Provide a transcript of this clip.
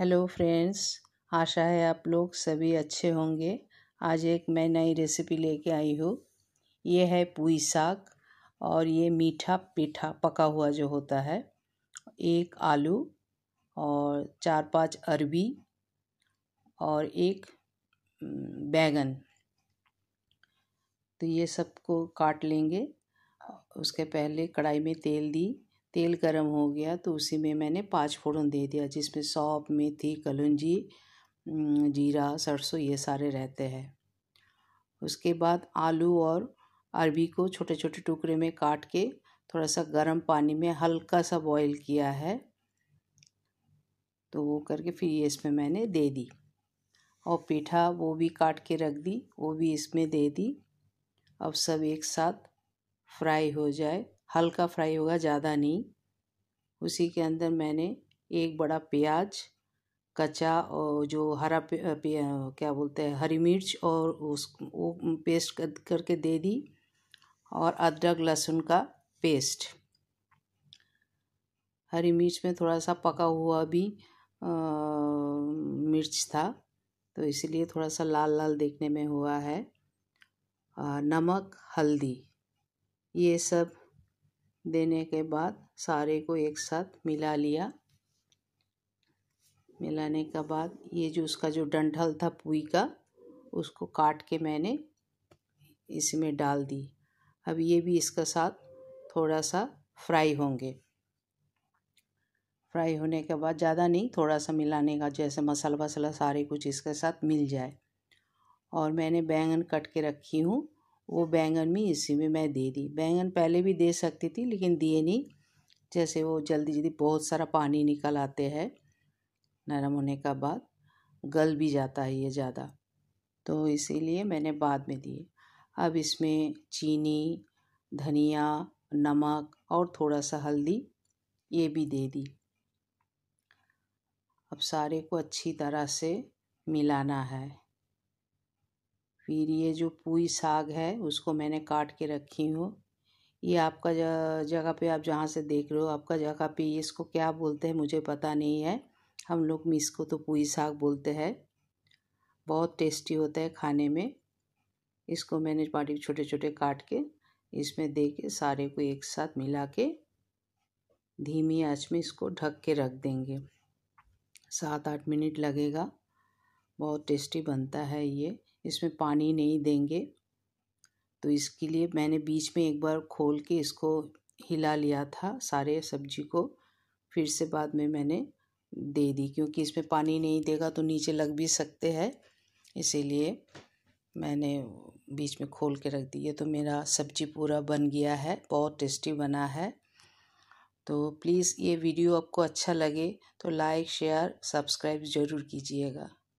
hello friends आशा है आप लोग सभी अच्छे होंगे आज एक मैं नई रेसिपी लेके आई हूँ ये है पुई साग और ये मीठा पीठा पका हुआ जो होता है एक आलू और चार पांच अरबी और एक बैगन तो ये सबको काट लेंगे उसके पहले कढ़ाई में तेल दी तेल गर्म हो गया तो उसी में मैंने पाँच फोड़न दे दिया जिसमें सौंप मेथी कलुंजी जीरा सरसों ये सारे रहते हैं उसके बाद आलू और अरबी को छोटे छोटे टुकड़े में काट के थोड़ा सा गर्म पानी में हल्का सा बॉईल किया है तो वो करके फिर ये इसमें मैंने दे दी और पीठा वो भी काट के रख दी वो भी इसमें दे दी अब सब एक साथ फ्राई हो जाए हल्का फ्राई होगा ज़्यादा नहीं उसी के अंदर मैंने एक बड़ा प्याज कच्चा और जो हरा क्या बोलते हैं हरी मिर्च और उस वो पेस्ट कर, करके दे दी और अदरक लहसुन का पेस्ट हरी मिर्च में थोड़ा सा पका हुआ भी आ, मिर्च था तो इसलिए थोड़ा सा लाल लाल देखने में हुआ है आ, नमक हल्दी ये सब देने के बाद सारे को एक साथ मिला लिया मिलाने के बाद ये जो उसका जो डंठल था पुई का उसको काट के मैंने इसमें डाल दी अब ये भी इसका साथ थोड़ा सा फ्राई होंगे फ्राई होने के बाद ज़्यादा नहीं थोड़ा सा मिलाने का जैसे मसाला वसाला सारे कुछ इसके साथ मिल जाए और मैंने बैंगन कट के रखी हूँ वो बैंगन भी इसी में मैं दे दी बैंगन पहले भी दे सकती थी लेकिन दिए नहीं जैसे वो जल्दी जल्दी बहुत सारा पानी निकल आते हैं नरम होने का बाद गल भी जाता है ये ज़्यादा तो इसीलिए मैंने बाद में दिए अब इसमें चीनी धनिया नमक और थोड़ा सा हल्दी ये भी दे दी अब सारे को अच्छी तरह से मिलाना है फिर ये जो पूई साग है उसको मैंने काट के रखी हूँ ये आपका जगह पे आप जहाँ से देख रहे हो आपका जगह पे इसको क्या बोलते हैं मुझे पता नहीं है हम लोग मिस इसको तो पूई साग बोलते हैं बहुत टेस्टी होता है खाने में इसको मैंने बाटी छोटे छोटे काट के इसमें दे के सारे को एक साथ मिला के धीमी आँच में इसको ढक के रख देंगे सात आठ मिनट लगेगा बहुत टेस्टी बनता है ये इसमें पानी नहीं देंगे तो इसके लिए मैंने बीच में एक बार खोल के इसको हिला लिया था सारे सब्जी को फिर से बाद में मैंने दे दी क्योंकि इसमें पानी नहीं देगा तो नीचे लग भी सकते हैं इसीलिए मैंने बीच में खोल के रख ये तो मेरा सब्जी पूरा बन गया है बहुत टेस्टी बना है तो प्लीज़ ये वीडियो आपको अच्छा लगे तो लाइक शेयर सब्सक्राइब ज़रूर कीजिएगा